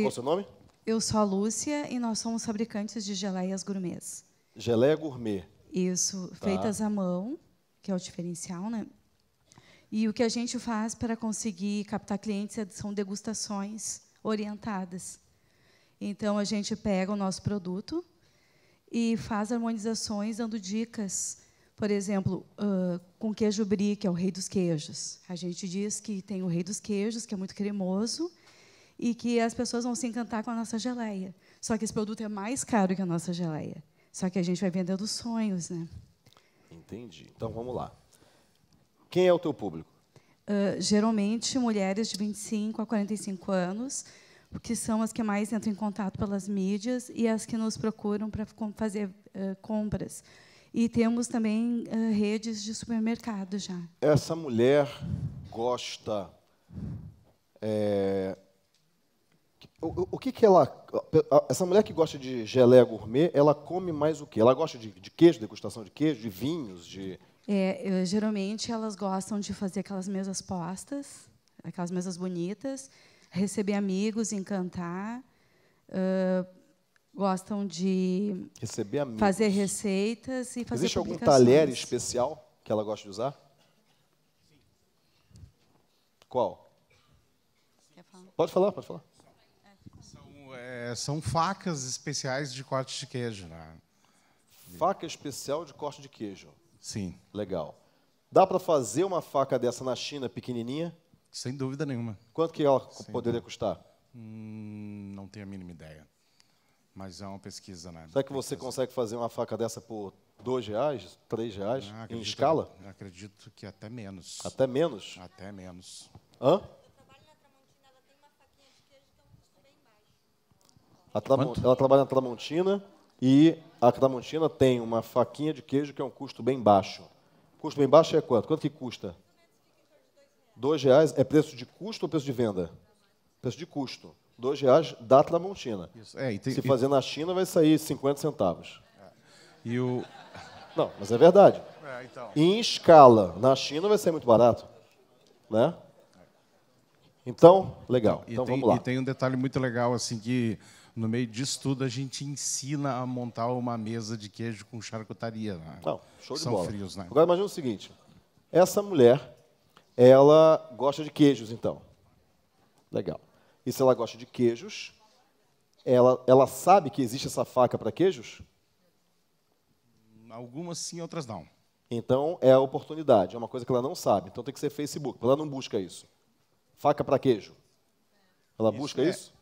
Qual o seu nome? Eu sou a Lúcia e nós somos fabricantes de geleias gourmets. Geleia gourmet. Isso, tá. feitas à mão, que é o diferencial, né? E o que a gente faz para conseguir captar clientes é, são degustações orientadas. Então a gente pega o nosso produto e faz harmonizações dando dicas. Por exemplo, uh, com queijo brie, que é o rei dos queijos. A gente diz que tem o rei dos queijos, que é muito cremoso, e que as pessoas vão se encantar com a nossa geleia. Só que esse produto é mais caro que a nossa geleia. Só que a gente vai vendendo sonhos, né? Entendi. Então vamos lá. Quem é o teu público? Uh, geralmente mulheres de 25 a 45 anos, que são as que mais entram em contato pelas mídias e as que nos procuram para fazer uh, compras. E temos também uh, redes de supermercado já. Essa mulher gosta é, o, o que, que ela. Essa mulher que gosta de geleia gourmet, ela come mais o quê? Ela gosta de, de queijo, degustação de queijo, de vinhos, de. É, eu, geralmente elas gostam de fazer aquelas mesas postas, aquelas mesas bonitas, receber amigos, encantar. Uh, gostam de receber amigos. fazer receitas e fazer Existe algum talher especial que ela gosta de usar? Sim. Qual? Falar? Pode falar, pode falar. É, são facas especiais de corte de queijo. Né? Faca especial de corte de queijo. Sim. Legal. Dá para fazer uma faca dessa na China, pequenininha? Sem dúvida nenhuma. Quanto que ela é Sem poderia dúvida. custar? Hum, não tenho a mínima ideia. Mas é uma pesquisa, né? Será que você pesquisa. consegue fazer uma faca dessa por dois reais, três reais, ah, acredito, em escala? Acredito que até menos. Até menos? Até menos. Hã? Ela trabalha na Tramontina e a Tramontina tem uma faquinha de queijo que é um custo bem baixo. Custo bem baixo é quanto? Quanto que custa? Dois reais é preço de custo ou preço de venda? Preço de custo. Dois reais da Tramontina. É, tem, Se fazer e... na China vai sair 50 centavos. E o... Não, mas é verdade. É, então. Em escala, na China vai ser muito barato. Né? Então, legal. Então, e vamos tem, lá. E tem um detalhe muito legal, assim, que no meio disso tudo, a gente ensina a montar uma mesa de queijo com charcutaria. Né? Não, show de São bola. frios, né? Agora, imagina o seguinte. Essa mulher, ela gosta de queijos, então. Legal. E se ela gosta de queijos, ela, ela sabe que existe essa faca para queijos? Algumas sim, outras não. Então é a oportunidade, é uma coisa que ela não sabe. Então tem que ser Facebook. Ela não busca isso. Faca para queijo. Ela isso busca é, isso?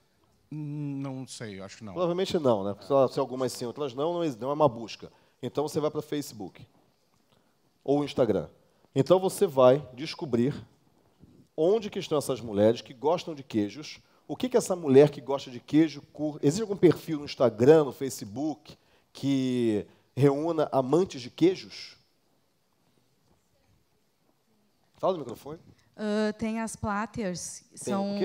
Não sei, acho que não. Provavelmente não, né? se algumas sim, outras não, não é uma busca. Então você vai para Facebook ou Instagram. Então você vai descobrir onde que estão essas mulheres que gostam de queijos. O que que essa mulher que gosta de queijo curte? Existe algum perfil no Instagram, no Facebook que reúna amantes de queijos? Fala no microfone. Uh, tem as platters, são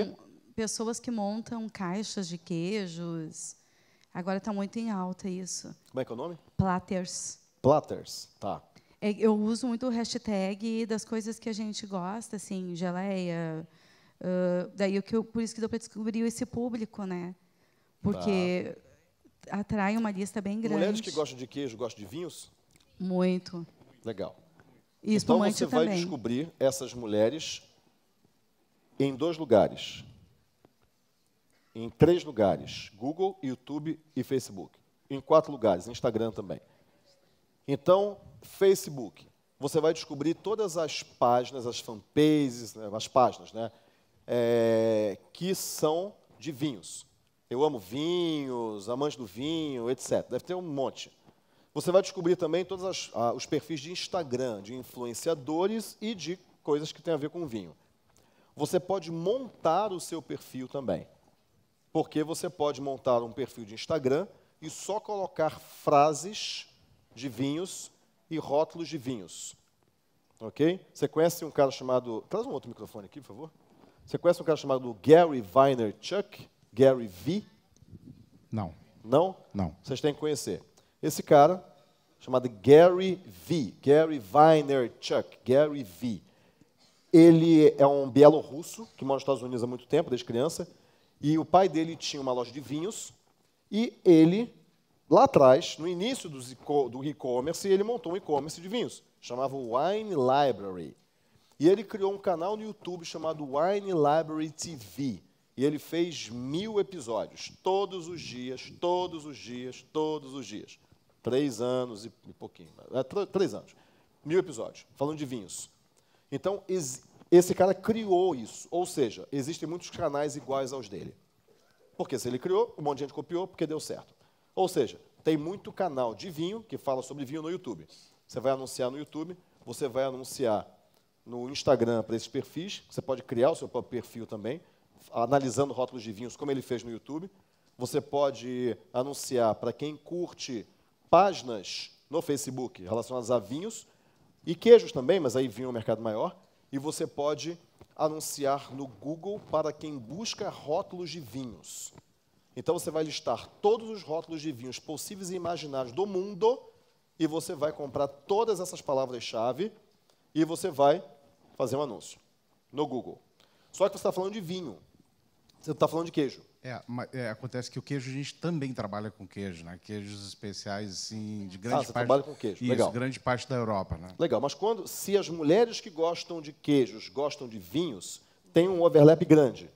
pessoas que montam caixas de queijos. Agora está muito em alta isso. Como é que é o nome? Platters. Platters, tá. É, eu uso muito o hashtag das coisas que a gente gosta, assim, geleia. Uh, daí que eu, por isso que deu para descobrir esse público, né? Porque tá. atrai uma lista bem grande. Mulheres que gostam de queijo gostam de vinhos? Muito. Legal. E então você vai descobrir essas mulheres em dois lugares em três lugares: Google, YouTube e Facebook. Em quatro lugares, Instagram também. Então, Facebook, você vai descobrir todas as páginas, as fanpages, né, as páginas, né? É, que são de vinhos. Eu amo vinhos, amante do vinho, etc. Deve ter um monte. Você vai descobrir também todos os perfis de Instagram, de influenciadores e de coisas que têm a ver com vinho. Você pode montar o seu perfil também. Porque você pode montar um perfil de Instagram e só colocar frases de vinhos e rótulos de vinhos. Ok? Você conhece um cara chamado. Traz um outro microfone aqui, por favor. Você conhece um cara chamado Gary Vaynerchuk? Gary V? Não. Não? Não. Vocês têm que conhecer. Esse cara, chamado Gary V. Gary Vaynerchuk. Gary V. Ele é um bielorrusso que mora nos Estados Unidos há muito tempo, desde criança e o pai dele tinha uma loja de vinhos, e ele, lá atrás, no início do e-commerce, ele montou um e-commerce de vinhos, chamava Wine Library. E ele criou um canal no YouTube chamado Wine Library TV. E ele fez mil episódios, todos os dias, todos os dias, todos os dias. Três anos e pouquinho, é, três anos. Mil episódios, falando de vinhos. Então, esse cara criou isso, ou seja, existem muitos canais iguais aos dele. Porque se ele criou, um monte de gente copiou, porque deu certo. Ou seja, tem muito canal de vinho que fala sobre vinho no YouTube. Você vai anunciar no YouTube, você vai anunciar no Instagram para esses perfis, você pode criar o seu próprio perfil também, analisando rótulos de vinhos, como ele fez no YouTube. Você pode anunciar para quem curte páginas no Facebook relacionadas a vinhos e queijos também, mas aí vinho é um mercado maior e você pode anunciar no Google para quem busca rótulos de vinhos. Então você vai listar todos os rótulos de vinhos possíveis e imaginários do mundo e você vai comprar todas essas palavras-chave e você vai fazer um anúncio no Google. Só que você está falando de vinho, você não está falando de queijo. É, é, acontece que o queijo a gente também trabalha com queijo, né? Queijos especiais assim de grande ah, você parte. trabalha com queijo. Isso, Legal. grande parte da Europa, né? Legal, mas quando se as mulheres que gostam de queijos gostam de vinhos, tem um overlap grande.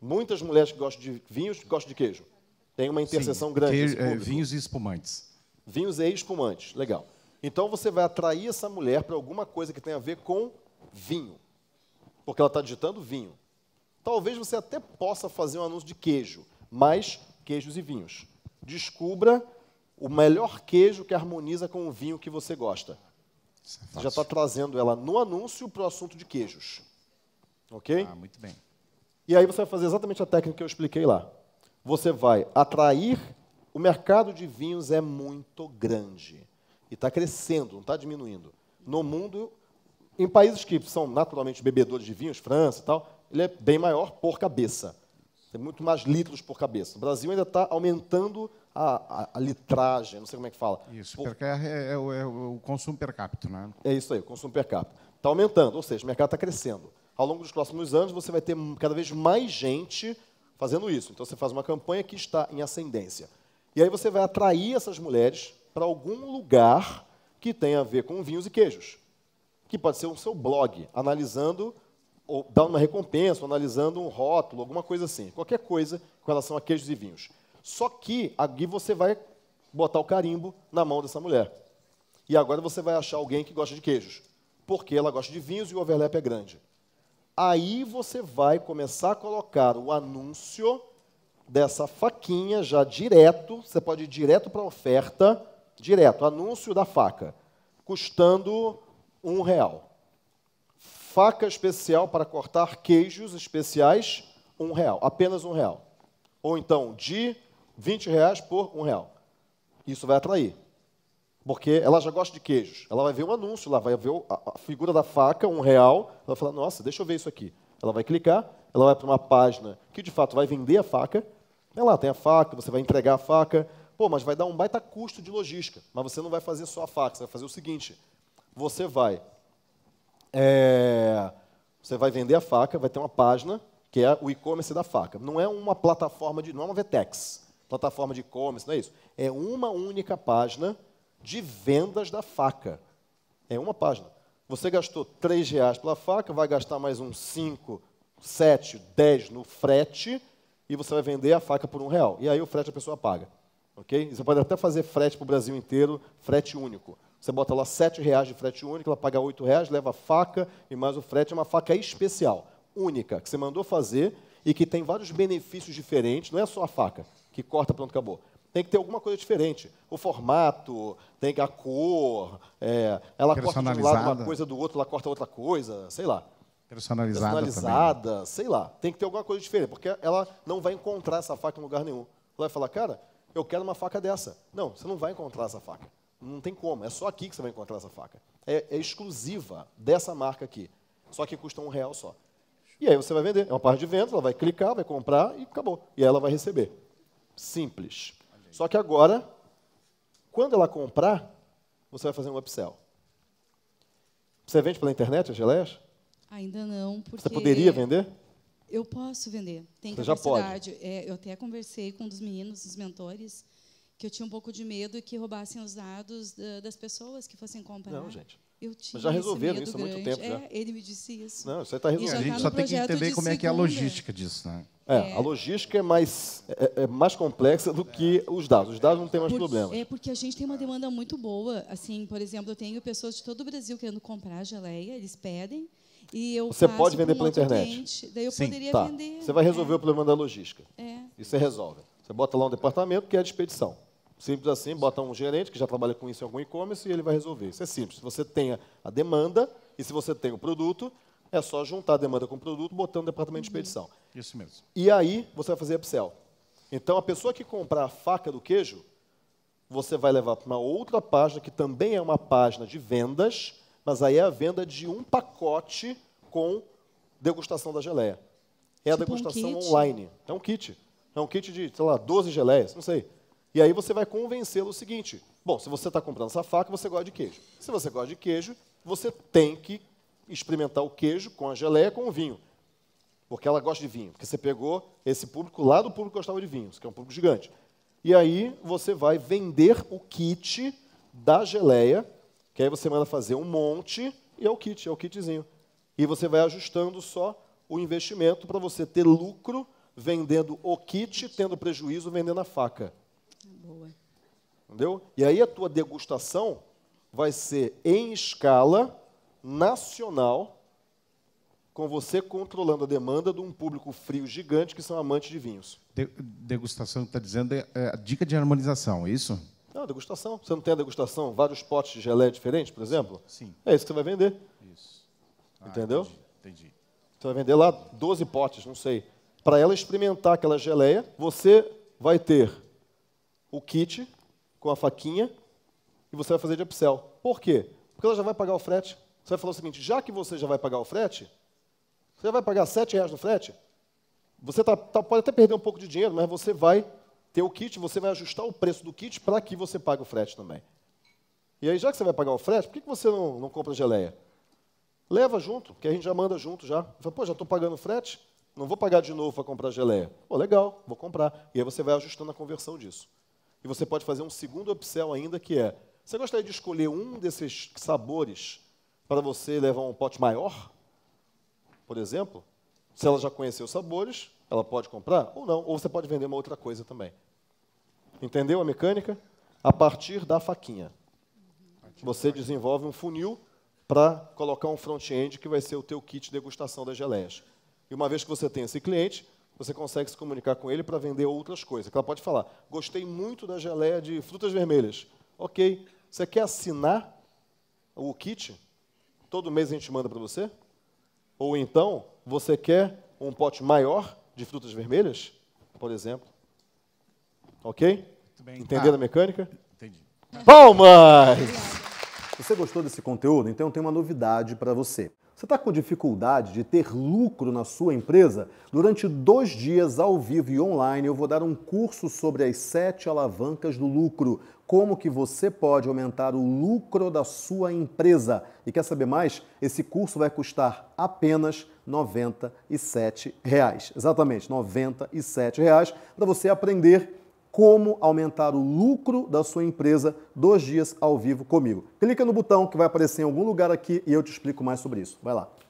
Muitas mulheres que gostam de vinhos gostam de queijo. Tem uma interseção Sim, grande. Queijo, é, vinhos e espumantes. Vinhos e espumantes. Legal. Então você vai atrair essa mulher para alguma coisa que tenha a ver com vinho. Porque ela está digitando vinho. Talvez você até possa fazer um anúncio de queijo, mas queijos e vinhos. Descubra o melhor queijo que harmoniza com o vinho que você gosta. É já está trazendo ela no anúncio para o assunto de queijos. Ok? Ah, muito bem. E aí você vai fazer exatamente a técnica que eu expliquei lá. Você vai atrair. O mercado de vinhos é muito grande. E está crescendo, não está diminuindo. No mundo, em países que são naturalmente bebedores de vinhos, França e tal, ele é bem maior por cabeça. Tem muito mais litros por cabeça. O Brasil ainda está aumentando a, a, a, litragem, não sei como é que fala. Isso, por... é, é, o, é, o consumo per capita, né? É isso aí, o consumo per capita. Está aumentando, ou seja, o mercado está crescendo. Ao longo dos próximos anos, você vai ter cada vez mais gente fazendo isso. Então, você faz uma campanha que está em ascendência. E aí você vai atrair essas mulheres para algum lugar que tem a ver com vinhos e queijos. Que pode ser o seu blog, analisando ou dando uma recompensa, ou analisando um rótulo, alguma coisa assim. Qualquer coisa com relação a queijos e vinhos. Só que aqui você vai botar o carimbo na mão dessa mulher. E agora você vai achar alguém que gosta de queijos, porque ela gosta de vinhos e o overlap é grande. Aí você vai começar a colocar o anúncio dessa faquinha já direto, você pode ir direto para a oferta, direto, anúncio da faca, custando um real faca especial para cortar queijos especiais, um real, apenas um real. Ou então de 20 reais por um real. Isso vai atrair, porque ela já gosta de queijos. Ela vai ver um anúncio lá, vai ver a figura da faca, um real, ela vai falar, nossa, deixa eu ver isso aqui. Ela vai clicar, ela vai para uma página que de fato vai vender a faca. É lá, tem a faca, você vai entregar a faca. Pô, mas vai dar um baita custo de logística. Mas você não vai fazer só a faca, você vai fazer o seguinte: você vai é, você vai vender a faca, vai ter uma página que é o e-commerce da faca. Não é uma plataforma de, não é uma Vtex, plataforma de e-commerce, não é isso. É uma única página de vendas da faca. É uma página. Você gastou 3 reais pela faca, vai gastar mais uns 5, 7, 10 no frete e você vai vender a faca por um real. E aí o frete a pessoa paga. ok? Você pode até fazer frete para o Brasil inteiro, frete único. Você bota lá R$ reais de frete único, ela paga R$ reais, leva a faca e mais o frete. É uma faca especial, única, que você mandou fazer e que tem vários benefícios diferentes. Não é só a faca que corta, pronto, acabou. Tem que ter alguma coisa diferente. O formato, tem que a cor, é, ela corta de um lado uma coisa do outro, ela corta outra coisa, sei lá. Personalizada, Personalizada também. sei lá. Tem que ter alguma coisa diferente, porque ela não vai encontrar essa faca em lugar nenhum. Ela vai falar, cara, eu quero uma faca dessa. Não, você não vai encontrar essa faca. Não tem como, é só aqui que você vai encontrar essa faca. É, é exclusiva dessa marca aqui. Só que custa um real só. E aí você vai vender. É uma parte de venda, ela vai clicar, vai comprar e acabou. E ela vai receber. Simples. Só que agora, quando ela comprar, você vai fazer um upsell. Você vende pela internet as geleias? Ainda não, porque... Você poderia vender? Eu posso vender. Tem Você capacidade. Já pode. É, eu até conversei com um dos meninos, dos mentores, que eu tinha um pouco de medo que roubassem os dados das pessoas que fossem comprar. Não, gente. Eu tinha Mas já resolveram isso há muito grande. tempo. Já. É, ele me disse isso. Não, você está resolvendo. A gente só tem que entender como segunda. é que é a logística disso, né? É, é. a logística é mais, é, é, mais complexa do que os dados. Os dados não têm mais Por, problemas. É porque a gente tem uma demanda muito boa. Assim, por exemplo, eu tenho pessoas de todo o Brasil querendo comprar geleia, eles pedem. E eu Você pode vender pela internet. Cliente, daí eu Sim. poderia tá. vender. Você vai resolver é. o problema da logística. É. Isso você resolve. Você bota lá um departamento que é de expedição. Simples assim, bota um gerente que já trabalha com isso em algum e-commerce e ele vai resolver. Isso é simples. Se você tem a demanda e se você tem o produto, é só juntar a demanda com o produto, botando no departamento de uhum. expedição. Isso mesmo. E aí você vai fazer upsell. Então, a pessoa que comprar a faca do queijo, você vai levar para uma outra página, que também é uma página de vendas, mas aí é a venda de um pacote com degustação da geleia. É a tipo degustação um online. É um kit. É um kit de, sei lá, 12 geleias, não sei. E aí você vai convencê-lo o seguinte: bom, se você está comprando essa faca, você gosta de queijo. Se você gosta de queijo, você tem que experimentar o queijo com a geleia com o vinho. Porque ela gosta de vinho. Porque você pegou esse público lá do público que gostava de vinhos, que é um público gigante. E aí você vai vender o kit da geleia, que aí você manda fazer um monte, e é o kit, é o kitzinho. E você vai ajustando só o investimento para você ter lucro vendendo o kit, tendo prejuízo vendendo a faca. Entendeu? E aí a tua degustação vai ser em escala nacional, com você controlando a demanda de um público frio gigante que são amantes de vinhos. De degustação, está dizendo, é, é, a dica de harmonização, é isso? Não, degustação. Você não tem a degustação, vários potes de gelé diferentes, por exemplo? Sim. É isso que você vai vender. Isso. Ah, Entendeu? Entendi, entendi. Você vai vender lá 12 potes, não sei. Para ela experimentar aquela geleia, você vai ter o kit com a faquinha e você vai fazer de upsell. Por quê? Porque ela já vai pagar o frete. Você vai falar o seguinte, já que você já vai pagar o frete, você vai pagar 7 reais no frete, você tá, tá, pode até perder um pouco de dinheiro, mas você vai ter o kit, você vai ajustar o preço do kit para que você pague o frete também. E aí, já que você vai pagar o frete, por que, que você não, não compra geleia? Leva junto, que a gente já manda junto já. Fala, pô, já estou pagando o frete, não vou pagar de novo para comprar geleia. Pô, legal, vou comprar. E aí você vai ajustando a conversão disso. E você pode fazer um segundo upsell ainda, que é: você gostaria de escolher um desses sabores para você levar um pote maior? Por exemplo, se ela já conheceu os sabores, ela pode comprar ou não, ou você pode vender uma outra coisa também. Entendeu a mecânica? A partir da faquinha. Você desenvolve um funil para colocar um front-end que vai ser o teu kit de degustação das geleias. E uma vez que você tem esse cliente, você consegue se comunicar com ele para vender outras coisas. Ela pode falar: gostei muito da geleia de frutas vermelhas. Ok, você quer assinar o kit? Todo mês a gente manda para você? Ou então, você quer um pote maior de frutas vermelhas, por exemplo? Ok? Entendendo ah, a mecânica? Entendi. Palmas! Você gostou desse conteúdo? Então tem uma novidade para você. Você está com dificuldade de ter lucro na sua empresa? Durante dois dias ao vivo e online eu vou dar um curso sobre as sete alavancas do lucro. Como que você pode aumentar o lucro da sua empresa? E quer saber mais? Esse curso vai custar apenas R$ 97. Reais. Exatamente, R$ 97 reais para você aprender como aumentar o lucro da sua empresa dois dias ao vivo comigo. Clica no botão que vai aparecer em algum lugar aqui e eu te explico mais sobre isso. Vai lá.